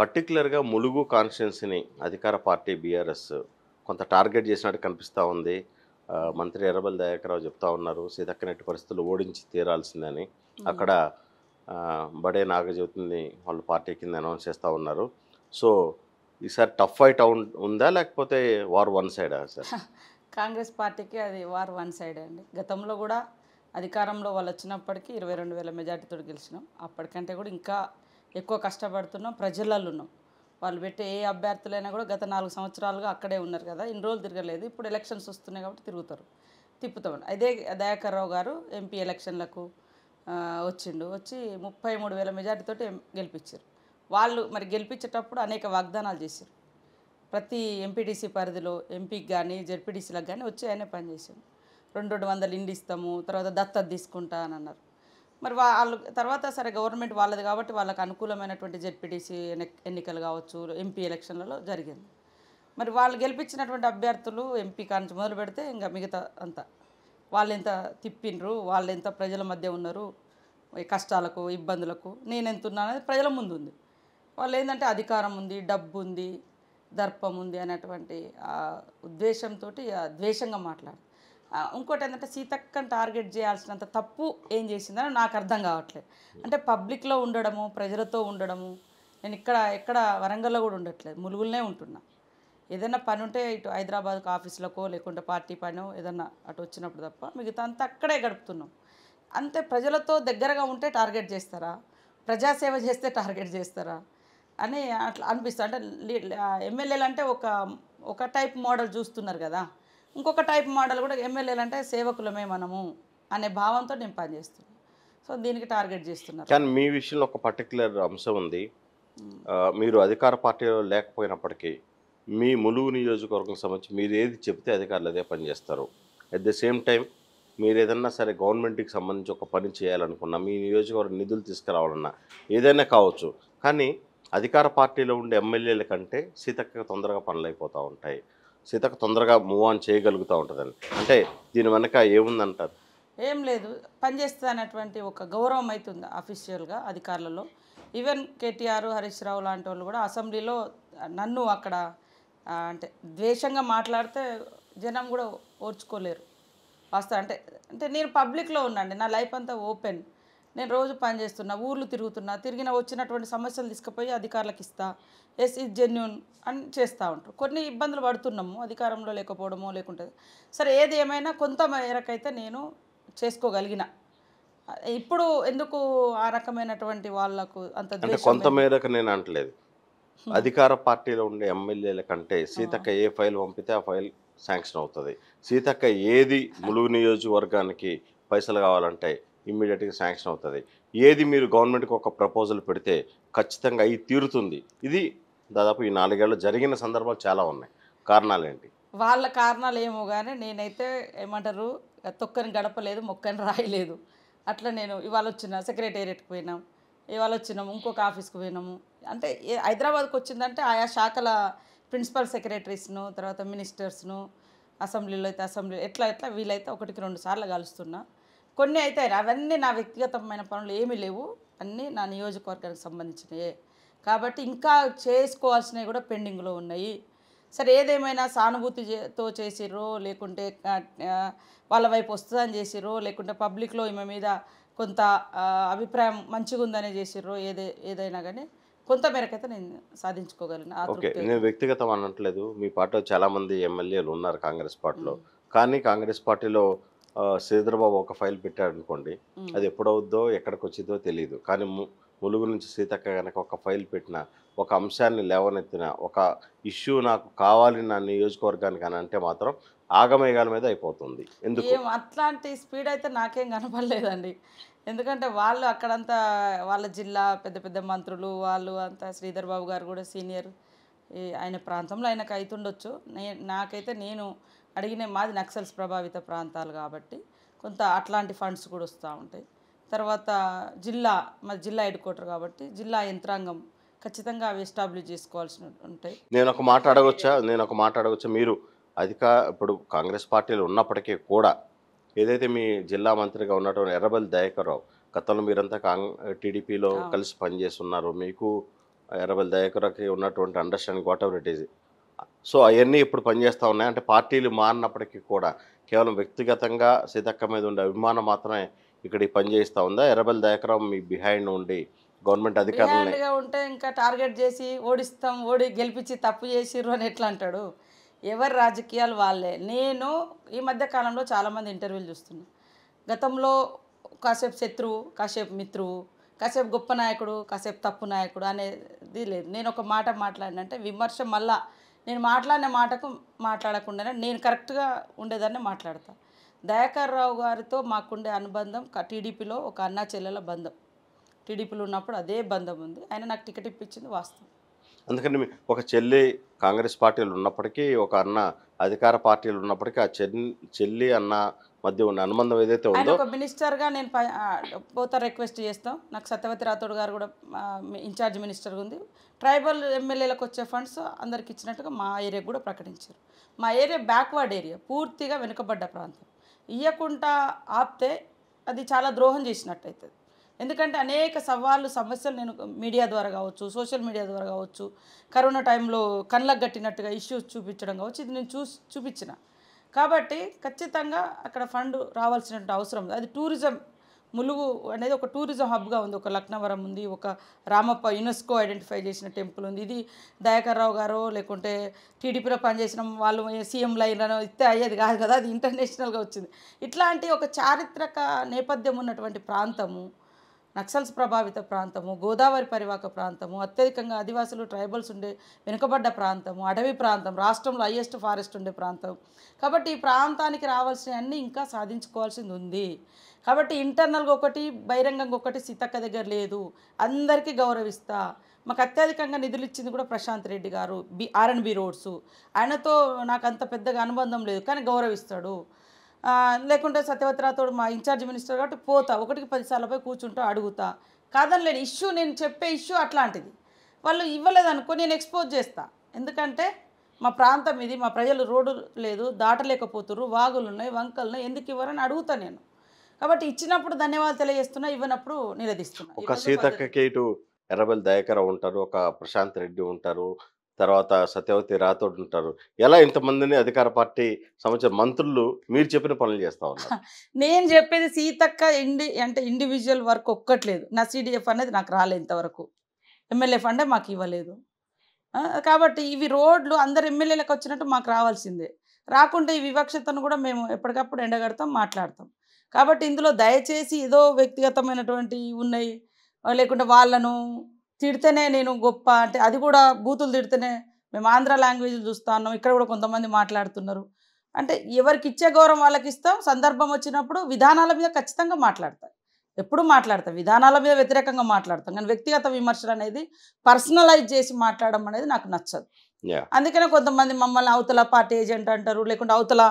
పర్టికులర్గా ములుగు కాన్స్టిట్యున్సీని అధికార party BRS కొంత టార్గెట్ చేసినట్టు కనిపిస్తూ ఉంది మంత్రి ఎర్రబల్ దయాకరావు చెప్తా ఉన్నారు సీతక్కనెట్టి పరిస్థితులు ఓడించి తీరాల్సిందని అక్కడ బడే నాగజ్యోతిని వాళ్ళు పార్టీ కింద అనౌన్స్ చేస్తూ ఉన్నారు సో ఈసారి టఫ్ ఫైట్ ఉందా లేకపోతే war one side sir Congress పార్టీకి అది వార్ వన్ సైడ్ అండి గతంలో కూడా అధికారంలో వాళ్ళు వచ్చినప్పటికీ ఇరవై రెండు వేల మెజార్టీతో గెలిచినాం అప్పటికంటే కూడా ఇంకా ఎక్కువ కష్టపడుతున్నాం ప్రజలలో ఉన్నాం వాళ్ళు పెట్టే ఏ అభ్యర్థులైనా కూడా గత నాలుగు సంవత్సరాలుగా అక్కడే ఉన్నారు కదా ఇన్ని రోజులు తిరగలేదు ఇప్పుడు ఎలక్షన్స్ వస్తున్నాయి కాబట్టి తిరుగుతారు తిప్పుతామండి అదే దయాకర్ రావు గారు ఎంపీ ఎలక్షన్లకు వచ్చిండు వచ్చి ముప్పై మూడు వేల మెజార్టీతో గెలిపించారు వాళ్ళు మరి గెలిపించేటప్పుడు అనేక వాగ్దానాలు చేశారు ప్రతి ఎంపీటీసీ పరిధిలో ఎంపీకి కానీ జెడ్పీటీసీలకు కానీ వచ్చి ఆయనే పనిచేసాడు రెండు రెండు వందలు ఇండిస్తాము తర్వాత దత్తత తీసుకుంటా అని అన్నారు మరి వాళ్ళు తర్వాత సరే గవర్నమెంట్ వాళ్ళది కాబట్టి వాళ్ళకి అనుకూలమైనటువంటి జెడ్పీటీసీ ఎన్నికలు కావచ్చు ఎంపీ ఎలక్షన్లలో జరిగింది మరి వాళ్ళు గెలిపించినటువంటి అభ్యర్థులు ఎంపీ కానించి మొదలు పెడితే ఇంకా మిగతా అంతా వాళ్ళు ఎంత తిప్పిండ్రు వాళ్ళు ఎంత ప్రజల మధ్య ఉన్నారు కష్టాలకు ఇబ్బందులకు నేను ఎంత ఉన్నా అనేది ప్రజల ముందు ఉంది వాళ్ళు ఏంటంటే అధికారం ఉంది డబ్బు ఉంది దర్పం ఉంది అనేటువంటి ఉద్దేశంతో ద్వేషంగా మాట్లాడతారు ఇంకోటి ఏంటంటే సీతక్కని టార్గెట్ చేయాల్సినంత తప్పు ఏం చేసిందని నాకు అర్థం కావట్లేదు అంటే పబ్లిక్లో ఉండడము ప్రజలతో ఉండడము నేను ఇక్కడ ఎక్కడ వరంగల్లో కూడా ఉండట్లేదు ములుగులనే ఉంటున్నా ఏదైనా పని ఉంటే ఇటు హైదరాబాద్కు ఆఫీసులకో లేకుంటే పార్టీ పని ఏదన్నా అటు వచ్చినప్పుడు తప్ప మిగతా అంతా అక్కడే గడుపుతున్నాం అంతే ప్రజలతో దగ్గరగా ఉంటే టార్గెట్ చేస్తారా ప్రజాసేవ చేస్తే టార్గెట్ చేస్తారా అని అట్లా అనిపిస్తుంది అంటే ఎమ్మెల్యేలు అంటే ఒక ఒక టైప్ మోడల్ చూస్తున్నారు కదా ఇంకొక టైప్ మోడల్ కూడా ఎమ్మెల్యేలు అంటే సేవకులమే మనము అనే భావంతో నేను పనిచేస్తున్నాను సో దీనికి టార్గెట్ చేస్తున్నాను కానీ మీ విషయంలో ఒక పర్టికులర్ అంశం ఉంది మీరు అధికార పార్టీలో లేకపోయినప్పటికీ మీ ములుగు నియోజకవర్గం సంబంధించి మీరు ఏది చెప్తే అధికారులు అదే పనిచేస్తారు అట్ ద సేమ్ టైం మీరు ఏదన్నా సరే గవర్నమెంట్కి సంబంధించి ఒక పని చేయాలనుకున్నా మీ నియోజకవర్గం నిధులు తీసుకురావాలన్నా ఏదైనా కావచ్చు కానీ అధికార పార్టీలో ఉండే ఎమ్మెల్యేల కంటే సీతక్క తొందరగా పనులు అయిపోతూ ఉంటాయి సీతకు తొందరగా మూవ్ ఆన్ చేయగలుగుతూ ఉంటుందని అంటే దీని వెనక ఏముందంటారు ఏం లేదు పనిచేస్తుంది అనేటువంటి ఒక గౌరవం అవుతుంది అఫీషియల్గా అధికారులలో ఈవెన్ కేటీఆర్ హరీష్ రావు లాంటి వాళ్ళు కూడా అసెంబ్లీలో నన్ను అక్కడ అంటే ద్వేషంగా మాట్లాడితే జనం కూడా ఓర్చుకోలేరు వాస్తవ అంటే అంటే నేను పబ్లిక్లో ఉన్నాండి నా లైఫ్ అంతా ఓపెన్ నేను రోజు పని చేస్తున్నా ఊర్లు తిరుగుతున్నా తిరిగిన వచ్చినటువంటి సమస్యలు తీసుకుపోయి అధికారులకు ఇస్తా ఎస్ ఇస్ జెన్యున్ అని చేస్తూ ఉంటారు కొన్ని ఇబ్బందులు పడుతున్నాము అధికారంలో లేకపోవడమో లేకుంటుంది సరే ఏది ఏమైనా కొంత మేరకైతే నేను చేసుకోగలిగిన ఇప్పుడు ఎందుకు ఆ రకమైనటువంటి వాళ్ళకు అంత కొంత మేరకు నేను అంటలేదు అధికార పార్టీలో ఉండే ఎమ్మెల్యేల కంటే సీతక్క ఏ ఫైల్ పంపితే ఆ ఫైల్ శాంక్షన్ అవుతుంది సీతక్క ఏది ములుగు నియోజకవర్గానికి పైసలు కావాలంటే ఇమ్మీడియట్గా శాంక్షన్ అవుతుంది ఏది మీరు గవర్నమెంట్కి ఒక ప్రపోజల్ పెడితే ఖచ్చితంగా అవి తీరుతుంది ఇది దాదాపు ఈ నాలుగేళ్ళు జరిగిన సందర్భాలు చాలా ఉన్నాయి కారణాలు ఏంటి వాళ్ళ కారణాలు ఏమో కానీ నేనైతే ఏమంటారు తొక్కని గడపలేదు మొక్కని రాయలేదు అట్లా నేను ఇవాళ వచ్చిన సెక్రటేరియట్కి పోయినాం ఇవాళ వచ్చినాము ఇంకొక ఆఫీస్కి పోయినాము అంటే హైదరాబాద్కి వచ్చిందంటే ఆయా శాఖల ప్రిన్సిపల్ సెక్రటరీస్ను తర్వాత మినిస్టర్స్ను అసెంబ్లీలో అయితే అసెంబ్లీ ఎట్లా ఎట్లా వీలైతే ఒకటికి రెండు సార్లు కలుస్తున్నా కొన్ని అయితే అవన్నీ నా వ్యక్తిగతమైన పనులు ఏమీ లేవు అన్నీ నా నియోజకవర్గానికి సంబంధించినవే కాబట్టి ఇంకా చేసుకోవాల్సినవి కూడా పెండింగ్లో ఉన్నాయి సరే ఏదేమైనా సానుభూతితో చేసిర్రో లేకుంటే వాళ్ళ వైపు వస్తుందని చేసిర్రో లేకుంటే పబ్లిక్లో ఈమె మీద కొంత అభిప్రాయం మంచిగా ఉందని చేసిర్రో ఏదే ఏదైనా కానీ కొంత మేరకైతే నేను సాధించుకోగలను ఓకే నేను వ్యక్తిగతం అనట్లేదు మీ పార్టీలో చాలామంది ఎమ్మెల్యేలు ఉన్నారు కాంగ్రెస్ పార్టీలో కానీ కాంగ్రెస్ పార్టీలో శ్రీధరబాబు ఒక ఫైల్ పెట్టాడు అనుకోండి అది ఎప్పుడవుద్దో ఎక్కడికి వచ్చిందో తెలియదు కానీ ములుగు నుంచి సీతక్క కనుక ఒక ఫైల్ పెట్టిన ఒక అంశాన్ని లేవనెత్తిన ఒక ఇష్యూ నాకు కావాలి నా నియోజకవర్గానికి అని అంటే మాత్రం ఆగమేఘాల మీద అయిపోతుంది ఎందుకు అట్లాంటి స్పీడ్ అయితే నాకేం కనపడలేదండి ఎందుకంటే వాళ్ళు అక్కడంతా వాళ్ళ జిల్లా పెద్ద పెద్ద మంత్రులు వాళ్ళు అంతా శ్రీధర్ బాబు గారు కూడా సీనియర్ ఆయన ప్రాంతంలో ఆయనకు అవుతుండొచ్చు నాకైతే నేను అడిగిన మాది నక్సల్స్ ప్రభావిత ప్రాంతాలు కాబట్టి కొంత అట్లాంటి ఫండ్స్ కూడా వస్తూ ఉంటాయి తర్వాత జిల్లా మా జిల్లా హెడ్ క్వార్టర్ కాబట్టి జిల్లా యంత్రాంగం ఖచ్చితంగా అవి ఎస్టాబ్లిష్ చేసుకోవాల్సి ఉంటాయి నేను ఒక మాట అడగొచ్చా నేను ఒక మాట అడగొచ్చా మీరు అధిక ఇప్పుడు కాంగ్రెస్ పార్టీలు ఉన్నప్పటికీ కూడా ఏదైతే మీ జిల్లా మంత్రిగా ఉన్నటువంటి ఎర్రబల్లి దయాకర్రావు గతంలో మీరంతా కాంగ్ టీడీపీలో కలిసి పనిచేస్తున్నారు మీకు ఎర్రబల్లి దయాకర్రావుకి ఉన్నటువంటి understanding whatever it is so అవన్నీ ఇప్పుడు పనిచేస్తూ ఉన్నాయి అంటే పార్టీలు మారినప్పటికీ కూడా కేవలం వ్యక్తిగతంగా సీతక్క మీద ఉండే అభిమానం మాత్రమే ఇక్కడ పనిచేస్తూ ఉందా ఎర్రబెల్ దయాకరం మీ బిహైండ్ ఉండి గవర్నమెంట్ అధికారులుగా ఉంటే ఇంకా టార్గెట్ చేసి ఓడిస్తాం ఓడి గెలిపించి తప్పు చేసిర్రు అని ఎట్లా అంటాడు ఎవరి రాజకీయాలు వాళ్ళే నేను ఈ మధ్య కాలంలో చాలామంది ఇంటర్వ్యూలు చూస్తున్నాను గతంలో కాసేపు శత్రువు కాసేపు మిత్రువు కాసేపు గొప్ప నాయకుడు కాసేపు తప్పు నాయకుడు అనేది లేదు నేను ఒక మాట మాట్లాడినంటే విమర్శ మళ్ళా నేను మాట్లాడిన మాటకు మాట్లాడకుండానే నేను కరెక్ట్గా ఉండేదాన్ని మాట్లాడతా దయాకర్ రావు గారితో మాకుండే అనుబంధం టీడీపీలో ఒక అన్నా చెల్లెల బంధం టీడీపీలో ఉన్నప్పుడు అదే బంధం ఉంది ఆయన నాకు టికెట్ ఇప్పించింది వాస్తవం అందుకని ఒక చెల్లి కాంగ్రెస్ పార్టీలు ఉన్నప్పటికీ ఒక అన్న అధికార పార్టీలు ఉన్నప్పటికీ ఆ చెల్లి అన్న మధ్య ఉన్న అనుబంధం ఏదైతే ఉందో ఒక మినిస్టర్గా నేను పోతా రిక్వెస్ట్ చేస్తాం నాకు సత్యవతి రాథోడ్ గారు కూడా ఇన్ఛార్జ్ మినిస్టర్గా ఉంది ట్రైబల్ ఎమ్మెల్యేలకు వచ్చే ఫండ్స్ అందరికి ఇచ్చినట్టుగా మా ఏరియా కూడా ప్రకటించారు మా ఏరియా బ్యాక్వర్డ్ ఏరియా పూర్తిగా వెనుకబడ్డ ప్రాంతం ఇవ్వకుండా ఆపితే అది చాలా ద్రోహం చేసినట్టు అవుతుంది ఎందుకంటే అనేక సవాళ్ళు సమస్యలు నేను మీడియా ద్వారా కావచ్చు సోషల్ మీడియా ద్వారా కావచ్చు కరోనా టైంలో కళ్ళకు గట్టినట్టుగా ఇష్యూస్ చూపించడం కావచ్చు ఇది నేను చూ చూపించిన కాబట్టి ఖచ్చితంగా అక్కడ ఫండ్ రావాల్సినటువంటి అవసరం ఉంది అది టూరిజం ములుగు అనేది ఒక టూరిజం హబ్గా ఉంది ఒక లక్నవరం ఉంది ఒక రామప్ప యునెస్కో ఐడెంటిఫై చేసిన టెంపుల్ ఉంది ఇది దయాకర్ రావు గారు లేకుంటే టీడీపీలో పనిచేసిన వాళ్ళు సీఎం లైన్లను ఇస్తే అయ్యేది కాదు కదా అది ఇంటర్నేషనల్గా వచ్చింది ఇట్లాంటి ఒక చారిత్రక నేపథ్యం ఉన్నటువంటి ప్రాంతము నక్సల్స్ ప్రభావిత ప్రాంతము గోదావరి పరివాహక ప్రాంతము అత్యధికంగా ఆదివాసులు ట్రైబల్స్ ఉండే వెనుకబడ్డ ప్రాంతము అడవి ప్రాంతం రాష్ట్రంలో హయ్యెస్ట్ ఫారెస్ట్ ఉండే ప్రాంతం కాబట్టి ఈ ప్రాంతానికి రావాల్సినవన్నీ ఇంకా సాధించుకోవాల్సింది ఉంది కాబట్టి ఇంటర్నల్గా ఒకటి బహిరంగంగా ఒకటి సీతక్క దగ్గర లేదు అందరికీ గౌరవిస్తా మాకు అత్యధికంగా నిధులు ఇచ్చింది కూడా ప్రశాంత్ రెడ్డి గారు బి ఆర్ఎన్బి రోడ్స్ ఆయనతో నాకు అంత పెద్దగా అనుబంధం లేదు కానీ గౌరవిస్తాడు లేకుంటే సత్యవతరాతోడు మా ఇన్ఛార్జ్ మినిస్టర్ కాబట్టి పోతా ఒకటికి పదిసార్లు పోయి కూర్చుంటా అడుగుతా కాదనలేడు ఇష్యూ నేను చెప్పే ఇష్యూ అట్లాంటిది వాళ్ళు ఇవ్వలేదనుకో నేను ఎక్స్పోజ్ చేస్తా ఎందుకంటే మా ప్రాంతం ఇది మా ప్రజలు రోడ్డు లేదు దాటలేకపోతున్నారు వాగులు ఉన్నాయి వంకలు ఉన్నాయి ఎందుకు ఇవ్వరని అడుగుతా నేను కాబట్టి ఇచ్చినప్పుడు ధన్యవాదాలు తెలియజేస్తున్నా ఇవ్వనప్పుడు నిలదీస్తున్నా ఒక సీతక్క ఇటు ఎర్రబెల్ దయాకర ఉంటారు ఒక ప్రశాంత్ రెడ్డి ఉంటారు తర్వాత సత్యవతి రాథోడ్ ఉంటారు ఎలా ఇంతమందిని అధికార పార్టీ సంవత్సరం మంత్రులు మీరు చెప్పిన పనులు చేస్తా ఉన్నారు నేను చెప్పేది సీతక్క ఇండి అంటే ఇండివిజువల్ వర్క్ ఒక్కట్లేదు నా సిడిఎఫ్ అనేది నాకు రాలే ఇంతవరకు ఎమ్మెల్యే ఫండే మాకు ఇవ్వలేదు కాబట్టి ఇవి రోడ్లు అందరు ఎమ్మెల్యేలకు వచ్చినట్టు మాకు రావాల్సిందే రాకుండా ఈ వివక్షతను కూడా మేము ఎప్పటికప్పుడు ఎండగడతాం మాట్లాడతాం కాబట్టి ఇందులో దయచేసి ఏదో వ్యక్తిగతమైనటువంటి ఉన్నాయి లేకుంటే వాళ్ళను తిడితేనే నేను గొప్ప అంటే అది కూడా బూతులు తిడితేనే మేము ఆంధ్ర లాంగ్వేజ్లు చూస్తా ఉన్నాం ఇక్కడ కూడా కొంతమంది మాట్లాడుతున్నారు అంటే ఎవరికి ఇచ్చే గౌరవం వాళ్ళకి ఇస్తాం సందర్భం వచ్చినప్పుడు విధానాల మీద ఖచ్చితంగా మాట్లాడతాం ఎప్పుడు మాట్లాడతాం విధానాల మీద వ్యతిరేకంగా మాట్లాడతాం కానీ వ్యక్తిగత విమర్శలు అనేది పర్సనలైజ్ చేసి మాట్లాడడం అనేది నాకు నచ్చదు అందుకనే కొంతమంది మమ్మల్ని అవతల పార్టీ ఏజెంట్ అంటారు లేకుంటే అవతల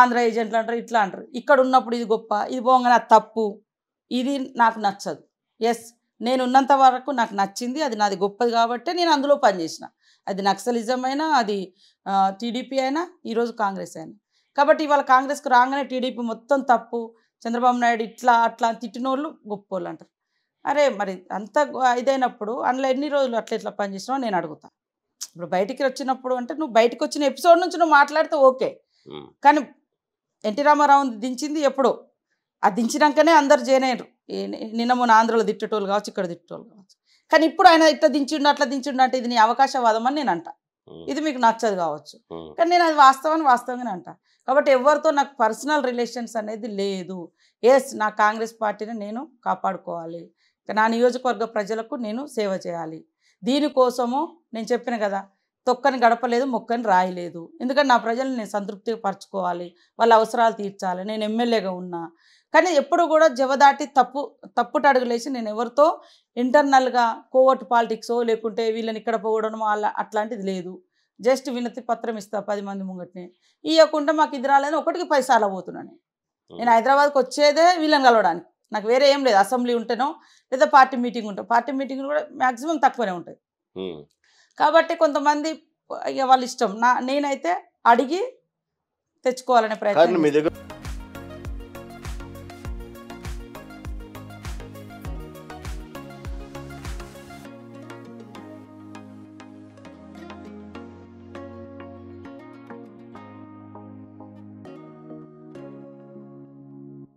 ఆంధ్ర ఏజెంట్లు అంటారు ఇట్లా అంటారు ఇక్కడ ఉన్నప్పుడు ఇది గొప్ప ఇది పోగానే తప్పు ఇది నాకు నచ్చదు ఎస్ నేను ఉన్నంత వరకు నాకు నచ్చింది అది నాది గొప్పది కాబట్టి నేను అందులో పనిచేసిన అది నక్సలిజం అయినా అది టీడీపీ అయినా ఈరోజు కాంగ్రెస్ అయినా కాబట్టి ఇవాళ కాంగ్రెస్కు రాగానే టీడీపీ మొత్తం తప్పు చంద్రబాబు నాయుడు ఇట్లా అట్లా తిట్టినోళ్ళు గొప్పోళ్ళు అంటారు అరే మరి అంత ఇదైనప్పుడు అందులో ఎన్ని రోజులు అట్లా ఇట్లా పనిచేసినావు నేను అడుగుతాను ఇప్పుడు బయటికి వచ్చినప్పుడు అంటే నువ్వు బయటకు వచ్చిన ఎపిసోడ్ నుంచి నువ్వు మాట్లాడితే ఓకే కానీ ఎన్టీ రామారావు దించింది ఎప్పుడో అది దించినాకనే అందరు చేయలేరు నిన్న మొన్న ఆంధ్రలో తిట్టేటోళ్ళు కావచ్చు ఇక్కడ తిట్టేటోళ్ళు కావచ్చు కానీ ఇప్పుడు ఆయన ఇట్లా దించిండు అట్లా దించిండు అంటే ఇది నీ వాదమని నేను అంట ఇది మీకు నచ్చదు కావచ్చు కానీ నేను అది వాస్తవాన్ని వాస్తవంగానే అంట కాబట్టి ఎవరితో నాకు పర్సనల్ రిలేషన్స్ అనేది లేదు ఎస్ నా కాంగ్రెస్ పార్టీని నేను కాపాడుకోవాలి నా నియోజకవర్గ ప్రజలకు నేను సేవ చేయాలి దీనికోసము నేను చెప్పిన కదా తొక్కని గడపలేదు మొక్కని రాయలేదు ఎందుకంటే నా ప్రజలను నేను సంతృప్తిగా పరచుకోవాలి వాళ్ళ అవసరాలు తీర్చాలి నేను ఎమ్మెల్యేగా ఉన్నా కానీ ఎప్పుడు కూడా జవదాటి తప్పు తప్పుట అడుగులేసి నేను ఎవరితో ఇంటర్నల్గా కోవర్ట్ పాలిటిక్సో లేకుంటే వీళ్ళని ఇక్కడ పోవడం అలా అట్లాంటిది లేదు జస్ట్ వినతి పత్రం ఇస్తా పది మంది ముంగట్నే ఇవ్వకుండా మాకు ఇది రాలేదని ఒకటికి పైసాలు పోతున్నాను నేను హైదరాబాద్కి వచ్చేదే వీళ్ళని కలవడానికి నాకు వేరే ఏం లేదు అసెంబ్లీ ఉంటేనో లేదా పార్టీ మీటింగ్ ఉంటాం పార్టీ మీటింగ్ కూడా మ్యాక్సిమం తక్కువనే ఉంటుంది కాబట్టి కొంతమంది వాళ్ళ ఇష్టం నా నేనైతే అడిగి తెచ్చుకోవాలనే ప్రయత్నం